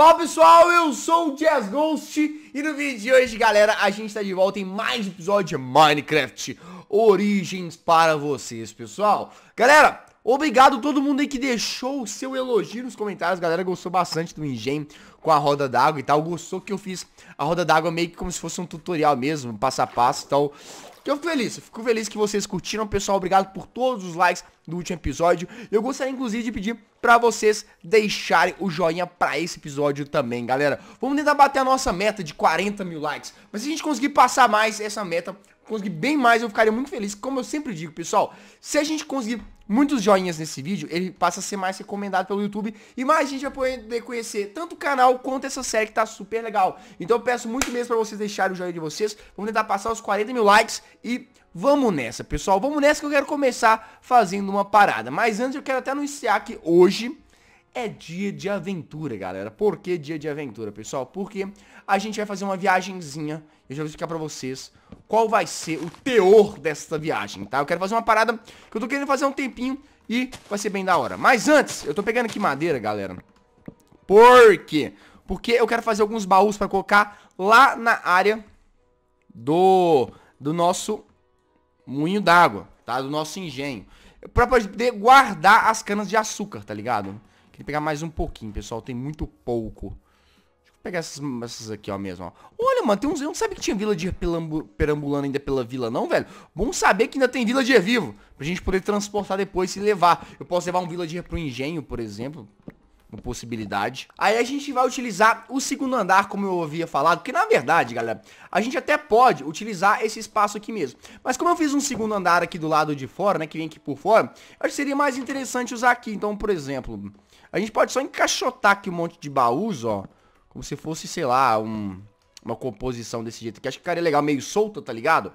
Fala pessoal, eu sou o Jazz Ghost e no vídeo de hoje, galera, a gente tá de volta em mais um episódio de Minecraft Origins para vocês, pessoal. Galera, obrigado a todo mundo aí que deixou o seu elogio nos comentários, a galera gostou bastante do engenho com a roda d'água e tal, gostou que eu fiz a roda d'água meio que como se fosse um tutorial mesmo, passo a passo e então, tal eu fico feliz, eu fico feliz que vocês curtiram, pessoal. Obrigado por todos os likes do último episódio. Eu gostaria, inclusive, de pedir para vocês deixarem o joinha para esse episódio também, galera. Vamos tentar bater a nossa meta de 40 mil likes. Mas se a gente conseguir passar mais essa meta, conseguir bem mais, eu ficaria muito feliz. Como eu sempre digo, pessoal, se a gente conseguir muitos joinhas nesse vídeo, ele passa a ser mais recomendado pelo YouTube e mais gente vai poder conhecer tanto o canal quanto essa série que tá super legal. Então eu peço muito mesmo para vocês deixarem o joinha de vocês. Vamos tentar passar os 40 mil likes e vamos nessa, pessoal. Vamos nessa que eu quero começar fazendo uma parada. Mas antes eu quero até anunciar que hoje é dia de aventura, galera. Por que dia de aventura, pessoal? Porque a gente vai fazer uma viagemzinha Eu já vou explicar pra vocês qual vai ser o teor dessa viagem, tá? Eu quero fazer uma parada que eu tô querendo fazer há um tempinho e vai ser bem da hora. Mas antes, eu tô pegando aqui madeira, galera. Por quê? Porque eu quero fazer alguns baús pra colocar lá na área do do nosso moinho d'água, tá? Do nosso engenho. Pra poder guardar as canas de açúcar, tá ligado? Queria pegar mais um pouquinho, pessoal. Tem muito pouco. Deixa eu pegar essas, essas aqui, ó, mesmo, ó. Olha, mano, tem uns... Eu não sabia que tinha vila de perambulando ainda pela vila, não, velho. Bom saber que ainda tem vila de vivo. Pra gente poder transportar depois e levar. Eu posso levar um vila de pro engenho, por exemplo uma possibilidade. Aí a gente vai utilizar o segundo andar, como eu havia falado, que na verdade, galera, a gente até pode utilizar esse espaço aqui mesmo. Mas como eu fiz um segundo andar aqui do lado de fora, né, que vem aqui por fora, acho que seria mais interessante usar aqui. Então, por exemplo, a gente pode só encaixotar aqui um monte de baús, ó, como se fosse, sei lá, um, uma composição desse jeito aqui. Acho que ficaria legal, meio solta, tá ligado?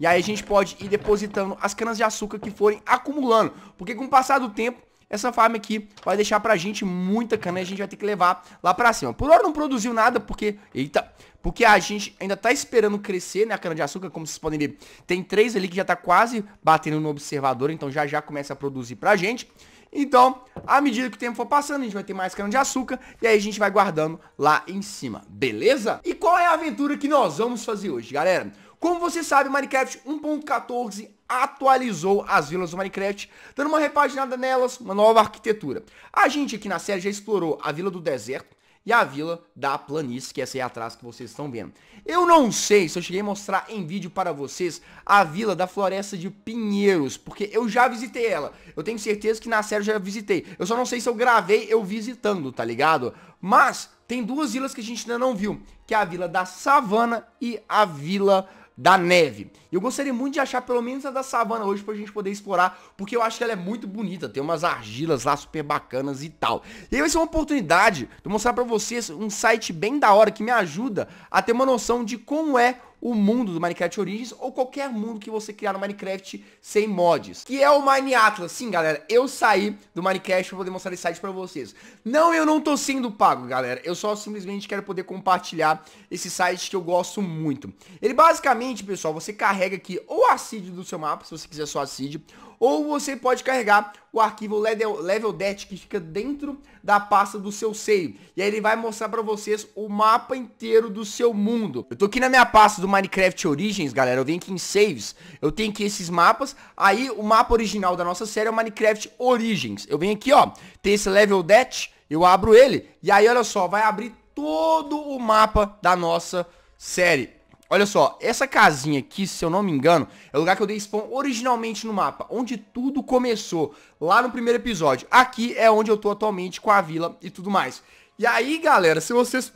E aí a gente pode ir depositando as canas de açúcar que forem acumulando. Porque com o passar do tempo, essa farm aqui vai deixar pra gente muita cana e a gente vai ter que levar lá pra cima. Por hora não produziu nada porque... Eita! Porque a gente ainda tá esperando crescer, né, a cana-de-açúcar, como vocês podem ver. Tem três ali que já tá quase batendo no observador, então já já começa a produzir pra gente. Então, à medida que o tempo for passando, a gente vai ter mais cana-de-açúcar e aí a gente vai guardando lá em cima, beleza? E qual é a aventura que nós vamos fazer hoje, galera? Como você sabe, Minecraft 1.14 atualizou as vilas do Minecraft, dando uma repaginada nelas, uma nova arquitetura. A gente aqui na série já explorou a Vila do Deserto, e a vila da planície, que é essa aí atrás que vocês estão vendo. Eu não sei se eu cheguei a mostrar em vídeo para vocês a vila da floresta de Pinheiros, porque eu já visitei ela. Eu tenho certeza que na série eu já visitei. Eu só não sei se eu gravei eu visitando, tá ligado? Mas tem duas vilas que a gente ainda não viu, que é a Vila da Savana e a Vila da neve. Eu gostaria muito de achar pelo menos a da savana hoje pra gente poder explorar, porque eu acho que ela é muito bonita, tem umas argilas lá super bacanas e tal. E aí vai ser uma oportunidade de mostrar pra vocês um site bem da hora que me ajuda a ter uma noção de como é o mundo do Minecraft Origins ou qualquer mundo que você criar no Minecraft sem mods, que é o Mine Atlas. Sim, galera, eu saí do Minecraft para poder mostrar esse site para vocês. Não, eu não tô sendo pago, galera. Eu só simplesmente quero poder compartilhar esse site que eu gosto muito. Ele basicamente, pessoal, você carrega aqui ou a seed do seu mapa, se você quiser só a seed, ou você pode carregar o arquivo level, level que fica dentro da pasta do seu save. E aí ele vai mostrar pra vocês o mapa inteiro do seu mundo. Eu tô aqui na minha pasta do Minecraft Origins, galera. Eu venho aqui em saves. Eu tenho aqui esses mapas. Aí o mapa original da nossa série é o Minecraft Origins. Eu venho aqui, ó. Tem esse level det. Eu abro ele. E aí, olha só. Vai abrir todo o mapa da nossa série. Olha só, essa casinha aqui, se eu não me engano, é o lugar que eu dei spawn originalmente no mapa, onde tudo começou, lá no primeiro episódio. Aqui é onde eu tô atualmente com a vila e tudo mais. E aí, galera, se vocês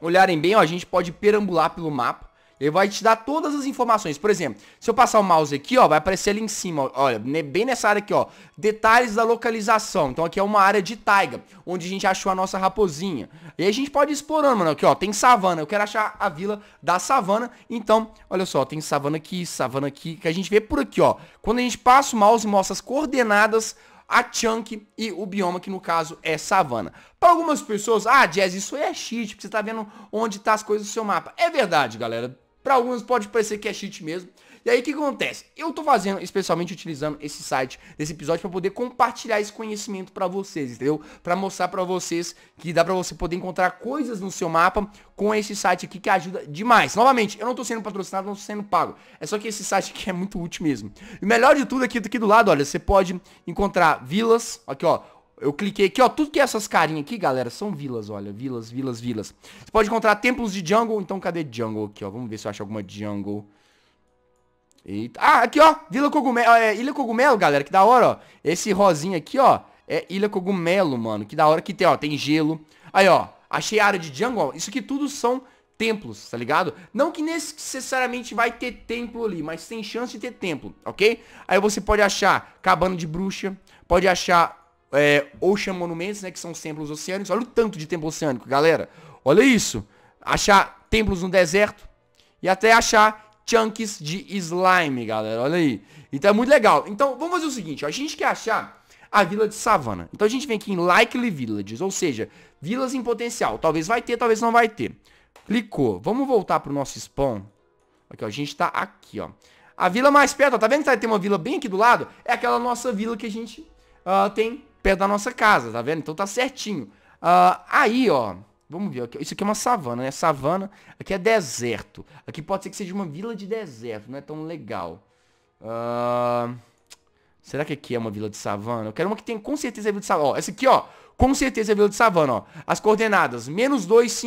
olharem bem, ó, a gente pode perambular pelo mapa. Ele vai te dar todas as informações. Por exemplo, se eu passar o mouse aqui, ó, vai aparecer ali em cima, olha, bem nessa área aqui, ó, detalhes da localização. Então aqui é uma área de taiga, onde a gente achou a nossa raposinha. E aí a gente pode ir explorando, mano, aqui, ó, tem savana. Eu quero achar a vila da savana. Então, olha só, tem savana aqui, savana aqui, que a gente vê por aqui, ó. Quando a gente passa o mouse, mostra as coordenadas a Chunk e o bioma, que no caso é savana. Para algumas pessoas, ah, Jazz, isso é cheat, porque você tá vendo onde tá as coisas do seu mapa. É verdade, galera. Para alguns pode parecer que é cheat mesmo. E aí o que acontece? Eu tô fazendo, especialmente utilizando esse site, desse episódio para poder compartilhar esse conhecimento para vocês, entendeu? Para mostrar para vocês que dá para você poder encontrar coisas no seu mapa com esse site aqui que ajuda demais. Novamente, eu não tô sendo patrocinado, não tô sendo pago. É só que esse site aqui é muito útil mesmo. E o melhor de tudo aqui, é aqui do lado, olha, você pode encontrar vilas, aqui ó, eu cliquei aqui, ó, tudo que é essas carinhas aqui, galera, são vilas, olha, vilas, vilas, vilas. Você pode encontrar templos de jungle, então cadê jungle aqui, ó? Vamos ver se eu acho alguma jungle. Eita. Ah, aqui, ó, Vila Cogumelo, é, Ilha Cogumelo, galera, que da hora, ó. Esse rosinha aqui, ó, é Ilha Cogumelo, mano, que da hora que tem, ó, tem gelo. Aí, ó, achei a área de jungle, isso aqui tudo são templos, tá ligado? Não que necessariamente vai ter templo ali, mas tem chance de ter templo, ok? Aí você pode achar cabana de bruxa, pode achar é, Ocean Monuments, né, que são os templos oceânicos. Olha o tanto de templo oceânico, galera. Olha isso. Achar templos no deserto e até achar chunks de slime, galera. Olha aí. Então é muito legal. Então vamos fazer o seguinte, ó. a gente quer achar a vila de savana. Então a gente vem aqui em likely villages, ou seja, vilas em potencial. Talvez vai ter, talvez não vai ter. Clicou. Vamos voltar pro nosso spawn. Aqui, ó, a gente tá aqui, ó. A vila mais perto, ó, tá vendo que tá, tem uma vila bem aqui do lado? É aquela nossa vila que a gente uh, tem perto da nossa casa, tá vendo? Então tá certinho. Uh, aí, ó, vamos ver. Isso aqui é uma savana, né? Savana, aqui é deserto. Aqui pode ser que seja uma vila de deserto, não é tão legal. Uh, será que aqui é uma vila de savana? Eu quero uma que tem com certeza é vila de savana. Ó, essa aqui, ó, com certeza é vila de savana, ó. As coordenadas, menos 2,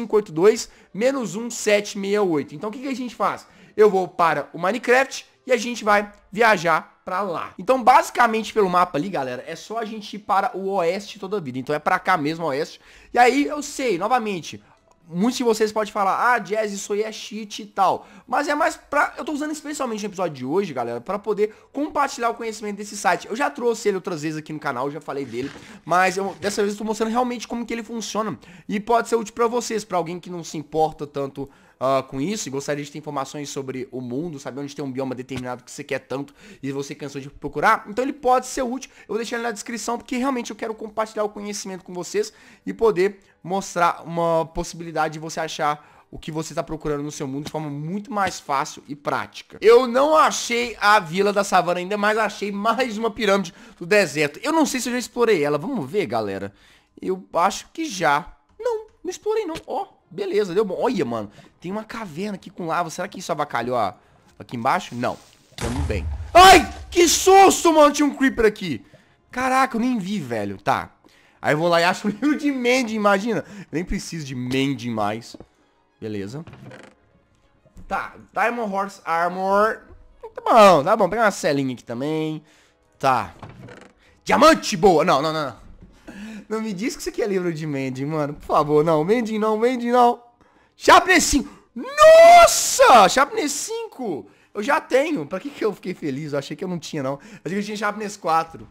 menos 8. Então o que, que a gente faz? Eu vou para o Minecraft e a gente vai viajar pra lá. Então, basicamente, pelo mapa ali, galera, é só a gente ir para o oeste toda a vida. Então, é pra cá mesmo, oeste. E aí, eu sei, novamente, muitos de vocês podem falar, ah, Jazz, isso aí é cheat e tal. Mas é mais pra... Eu tô usando especialmente no episódio de hoje, galera, pra poder compartilhar o conhecimento desse site. Eu já trouxe ele outras vezes aqui no canal, já falei dele, mas eu, dessa vez eu tô mostrando realmente como que ele funciona. E pode ser útil pra vocês, pra alguém que não se importa tanto uh, com isso e gostaria de ter informações sobre o mundo, saber onde tem um bioma determinado que você quer tanto e você cansou de procurar, então ele pode ser útil. Eu vou deixar ele na descrição porque realmente eu quero compartilhar o conhecimento com vocês e poder mostrar uma possibilidade de você achar o que você está procurando no seu mundo de forma muito mais fácil e prática. Eu não achei a Vila da Savana ainda, mas achei mais uma pirâmide do deserto. Eu não sei se eu já explorei ela. Vamos ver, galera. Eu acho que já. Não, não explorei não. Ó. Oh. Beleza, deu bom. Olha, mano, tem uma caverna aqui com lava. Será que isso abacalhou aqui embaixo? Não. Tamo bem. Ai, que susto, mano. Tinha um creeper aqui. Caraca, eu nem vi, velho. Tá. Aí eu vou lá e acho um livro de Mandy, imagina. Nem preciso de Mandy mais. Beleza. Tá, Diamond Horse Armor. Tá bom, tá bom. Pega uma selinha aqui também. Tá. Diamante boa. Não, não, não, não. Não me diz que isso aqui é livro de Mandy, mano. Por favor, não. Mandy não, Mandy não. Sharpness 5. Nossa! Sharpness 5. Eu já tenho. Pra que, que eu fiquei feliz? Eu achei que eu não tinha, não. Eu achei que eu tinha Sharpness 4.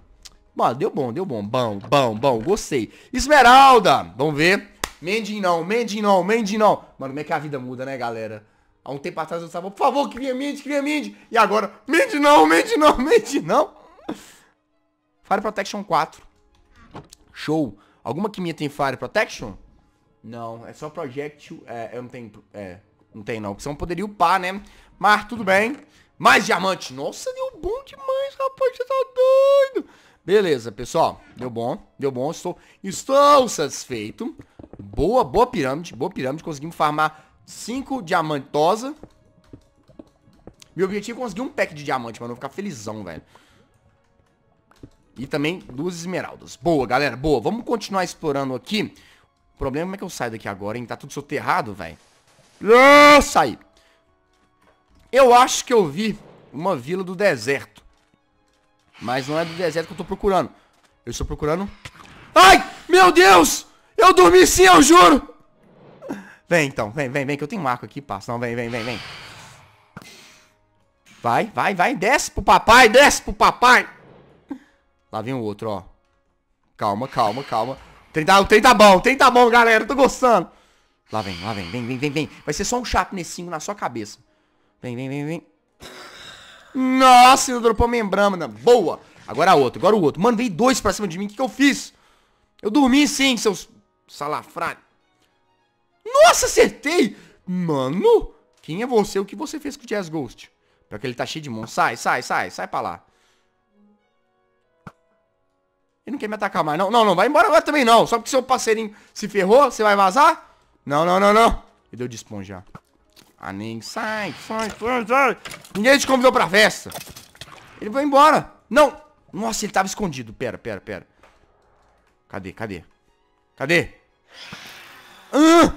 Mano, deu bom, deu bom. Bom, bom, bom. Gostei. Esmeralda. Vamos ver. Mandy não, Mandy não, Mandy não. Mano, como é que a vida muda, né, galera? Há um tempo atrás eu estava, por favor, que Mandy, que Mandy. E agora, Mandy não, Mandy não, Mandy não. Fire Protection 4. Show. Alguma que minha tem Fire Protection? Não, é só Projectile. É, eu não tenho... É, não tem não. Porque senão poderia upar, né? Mas tudo bem. Mais diamante. Nossa, deu bom demais, rapaz. Você tá doido. Beleza, pessoal. Deu bom. Deu bom. Estou, estou satisfeito. Boa, boa pirâmide. Boa pirâmide. Conseguimos farmar 5 diamantosa. Meu objetivo é conseguir um pack de diamante, mano. vou ficar felizão, velho. E também duas esmeraldas. Boa, galera, boa. Vamos continuar explorando aqui. O problema é, é que eu saio daqui agora, hein? Tá tudo soterrado, velho. Ah, saí. Eu acho que eu vi uma vila do deserto. Mas não é do deserto que eu tô procurando. Eu estou procurando... Ai, meu Deus! Eu dormi sim, eu juro! Vem então, vem, vem, vem, que eu tenho um arco aqui, passa. Não, vem, vem, vem, vem. Vai, vai, vai, desce pro papai, desce pro papai. Lá vem o outro, ó. Calma, calma, calma. Tem tá, bom, tem tá bom, galera. Tô gostando. Lá vem, lá vem, vem, vem, vem, vem. Vai ser só um chapinecinho na sua cabeça. Vem, vem, vem, vem. Nossa, ele dropou membrana. Boa. Agora outro, agora o outro. Mano, veio dois pra cima de mim. O que, que eu fiz? Eu dormi sim, seus salafrários. Nossa, acertei. Mano, quem é você? O que você fez com o Jazz Ghost? Pior que ele tá cheio de mão. Sai, sai, sai. Sai pra lá. Ele não quer me atacar mais, não. Não, não, vai embora agora também não. Só porque seu parceirinho se ferrou, você vai vazar? Não, não, não, não. Ele deu de esponja. Ah, nem sai, sai, sai, sai. Ninguém te convidou pra festa. Ele foi embora. Não. Nossa, ele tava escondido. Pera, pera, pera. Cadê, cadê? Cadê? Ah!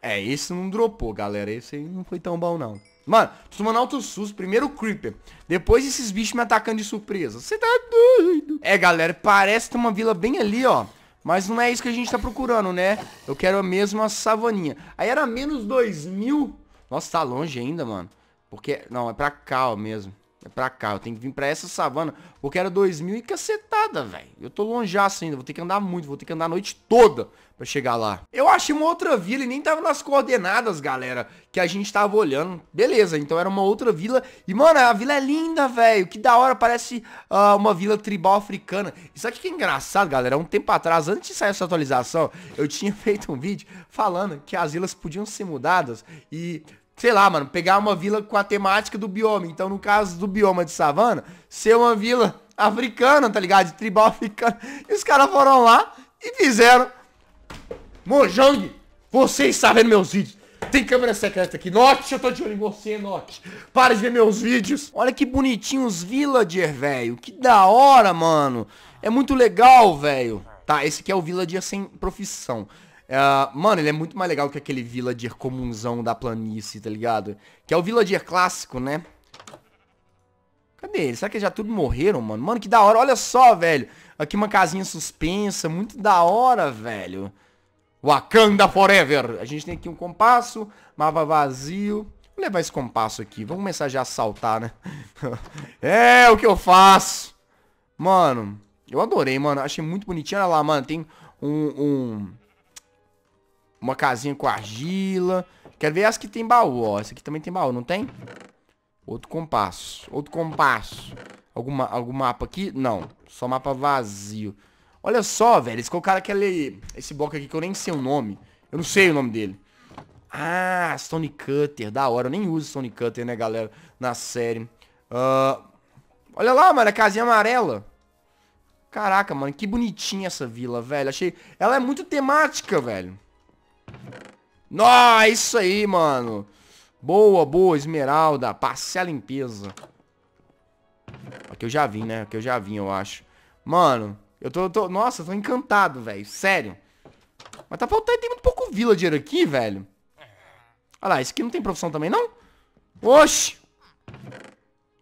É, esse não dropou, galera. Esse aí não foi tão bom, não. Mano, tu tomando alto susto. Primeiro o Creeper. Depois esses bichos me atacando de surpresa. Você tá doido? É, galera, parece ter uma vila bem ali, ó. Mas não é isso que a gente tá procurando, né? Eu quero mesmo a savaninha. Aí era menos dois mil. Nossa, tá longe ainda, mano. Porque, não, é pra cá, ó, mesmo. É pra cá, eu tenho que vir pra essa savana, porque era 2000 e cacetada, velho. Eu tô assim ainda, vou ter que andar muito, vou ter que andar a noite toda pra chegar lá. Eu achei uma outra vila e nem tava nas coordenadas, galera, que a gente tava olhando. Beleza, então era uma outra vila. E, mano, a vila é linda, velho. Que da hora, parece uh, uma vila tribal africana. Isso aqui que é engraçado, galera. Um tempo atrás, antes de sair essa atualização, eu tinha feito um vídeo falando que as vilas podiam ser mudadas e sei lá, mano, pegar uma vila com a temática do bioma. Então, no caso do bioma de savana, ser uma vila africana, tá ligado? De tribal africana. E os caras foram lá e fizeram. Mojang, você está vendo meus vídeos. Tem câmera secreta aqui. Note, eu tô de olho em você, Note. Para de ver meus vídeos. Olha que bonitinho os villager, velho. Que da hora, mano. É muito legal, velho. Tá, esse aqui é o villager sem profissão. Uh, mano, ele é muito mais legal que aquele villager comunzão da planície, tá ligado? Que é o villager clássico, né? Cadê ele? Será que já tudo morreram, mano? Mano, que da hora. Olha só, velho. Aqui uma casinha suspensa. Muito da hora, velho. Wakanda Forever. A gente tem aqui um compasso. Mapa vazio. Vou levar esse compasso aqui. Vamos começar já a saltar, né? é o que eu faço. Mano, eu adorei, mano. Achei muito bonitinho. Olha lá, mano. Tem um... um uma casinha com argila. Quero ver as que tem baú, ó. Essa aqui também tem baú, não tem? Outro compasso. Outro compasso. Alguma, algum mapa aqui? Não. Só mapa vazio. Olha só, velho. Eles colocaram é aquele... Esse bloco aqui que eu nem sei o nome. Eu não sei o nome dele. Ah, Stone Cutter. Da hora. Eu nem uso Stone Cutter, né, galera? Na série. Uh, olha lá, mano. A casinha amarela. Caraca, mano. Que bonitinha essa vila, velho. Achei... Ela é muito temática, velho nossa isso aí, mano. Boa, boa, esmeralda. Passei a limpeza. Aqui eu já vim, né? Aqui eu já vim, eu acho. Mano, eu tô... Eu tô nossa, eu tô encantado, velho. Sério. Mas tá faltando... Tem muito pouco villager aqui, velho. Olha lá, esse aqui não tem profissão também, não? Oxi!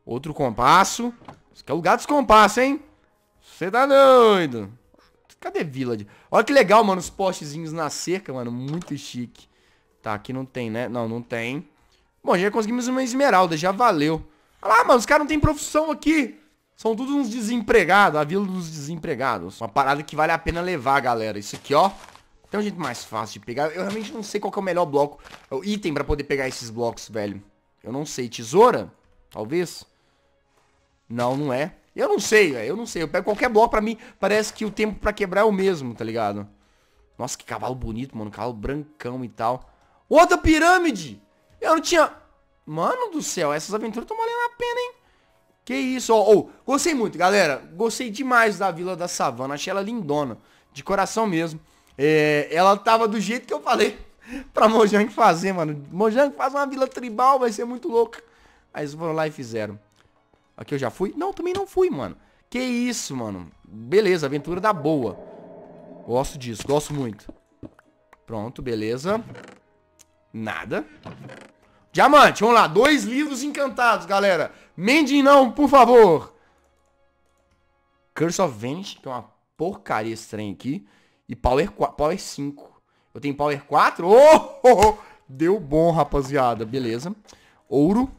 Outro compasso. Isso aqui é o lugar dos compassos, hein? Você tá doido. Cadê Village? Olha que legal, mano, os postezinhos na cerca, mano, muito chique. Tá, aqui não tem, né? Não, não tem. Bom, já conseguimos uma esmeralda, já valeu. Olha lá, mano, os caras não têm profissão aqui. São todos uns desempregados, a vila dos desempregados. Uma parada que vale a pena levar, galera. Isso aqui, ó. Tem um jeito mais fácil de pegar. Eu realmente não sei qual é o melhor bloco, o item pra poder pegar esses blocos, velho. Eu não sei. Tesoura? Talvez? Não, não é. Eu não sei, velho. Eu não sei. Eu pego qualquer bloco pra mim. Parece que o tempo pra quebrar é o mesmo, tá ligado? Nossa, que cavalo bonito, mano. Cavalo brancão e tal. Outra pirâmide! Eu não tinha... Mano do céu, essas aventuras estão valendo a pena, hein? Que isso, ó. Oh, oh, gostei muito, galera. Gostei demais da Vila da Savana. Achei ela lindona. De coração mesmo. É, ela tava do jeito que eu falei pra Mojang fazer, mano. Mojang faz uma vila tribal, vai ser muito louca. Aí eles foram lá e fizeram. Aqui eu já fui? Não, também não fui, mano. Que isso, mano. Beleza, aventura da boa. Gosto disso, gosto muito. Pronto, beleza. Nada. Diamante, vamos lá. Dois livros encantados, galera. Mendim não, por favor. Curse of Venge, que é uma porcaria estranha aqui. E Power, 4, Power 5. Eu tenho Power 4. Oh, oh, oh. Deu bom, rapaziada. Beleza. Ouro.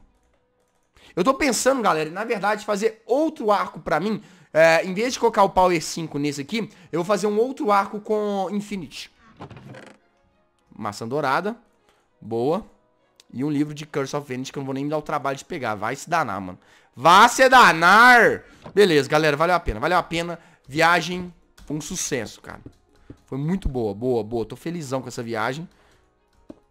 Eu tô pensando, galera, na verdade, fazer outro arco pra mim. É, em vez de colocar o Power 5 nesse aqui, eu vou fazer um outro arco com Infinity. Maçã dourada. Boa. E um livro de Curse of Venice que eu não vou nem me dar o trabalho de pegar. Vai se danar, mano. Vá se danar! Beleza, galera, valeu a pena. Valeu a pena. Viagem foi um sucesso, cara. Foi muito boa, boa, boa. Tô felizão com essa viagem.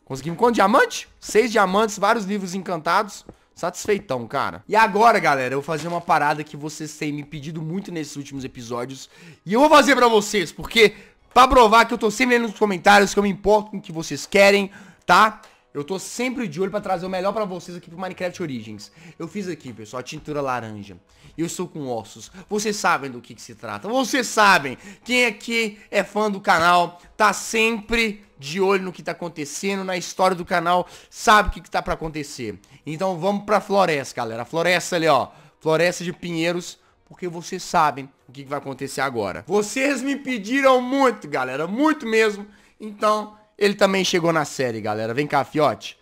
Conseguimos quanto? Diamante? Seis diamantes, vários livros encantados. Satisfeitão, cara. E agora, galera, eu vou fazer uma parada que vocês têm me pedido muito nesses últimos episódios. E eu vou fazer pra vocês, porque pra provar que eu tô sempre lendo nos comentários, que eu me importo com o que vocês querem, tá? Eu tô sempre de olho pra trazer o melhor pra vocês aqui pro Minecraft Origins. Eu fiz aqui, pessoal, a tintura laranja. Eu estou com ossos. Vocês sabem do que, que se trata. Vocês sabem. Quem aqui é fã do canal, tá sempre de olho no que tá acontecendo, na história do canal, sabe o que, que tá pra acontecer. Então vamos pra floresta, galera. floresta ali, ó. Floresta de Pinheiros porque vocês sabem o que vai acontecer agora. Vocês me pediram muito, galera, muito mesmo. Então, ele também chegou na série, galera. Vem cá, fiote.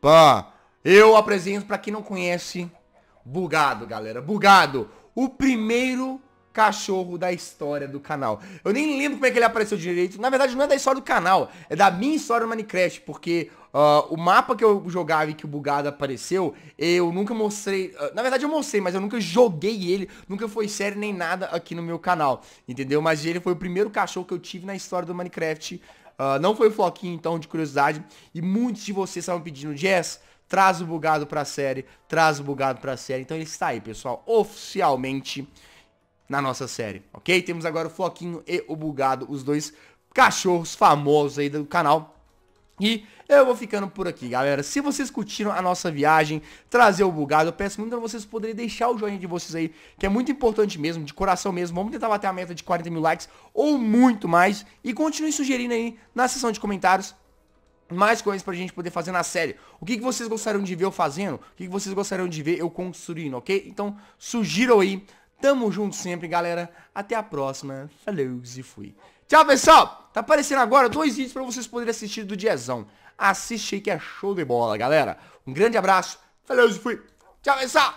Pã, eu apresento para quem não conhece Bugado, galera. Bugado, o primeiro cachorro da história do canal. Eu nem lembro como é que ele apareceu direito. Na verdade, não é da história do canal, é da minha história do Minecraft, porque uh, o mapa que eu jogava e que o bugado apareceu, eu nunca mostrei... Uh, na verdade, eu mostrei, mas eu nunca joguei ele, nunca foi série nem nada aqui no meu canal, entendeu? Mas ele foi o primeiro cachorro que eu tive na história do Minecraft, Uh, não foi floquinho, então, de curiosidade. E muitos de vocês estavam pedindo, Jess, traz o bugado pra série, traz o bugado pra série. Então ele está aí, pessoal, oficialmente na nossa série, ok? Temos agora o floquinho e o bugado, os dois cachorros famosos aí do canal. E eu vou ficando por aqui, galera. Se vocês curtiram a nossa viagem, trazer o bugado, eu peço muito a vocês poderem deixar o joinha de vocês aí, que é muito importante mesmo, de coração mesmo. Vamos tentar bater a meta de 40 mil likes ou muito mais. E continue sugerindo aí na seção de comentários mais coisas pra gente poder fazer na série. O que, que vocês gostariam de ver eu fazendo? O que, que vocês gostariam de ver eu construindo, ok? Então, sugiram aí. Tamo junto sempre, galera. Até a próxima. Falou e fui. Tchau, pessoal. Tá aparecendo agora dois vídeos pra vocês poderem assistir do Diezão. Assiste aí que é show de bola, galera. Um grande abraço. Falou, fui. Tchau, pessoal.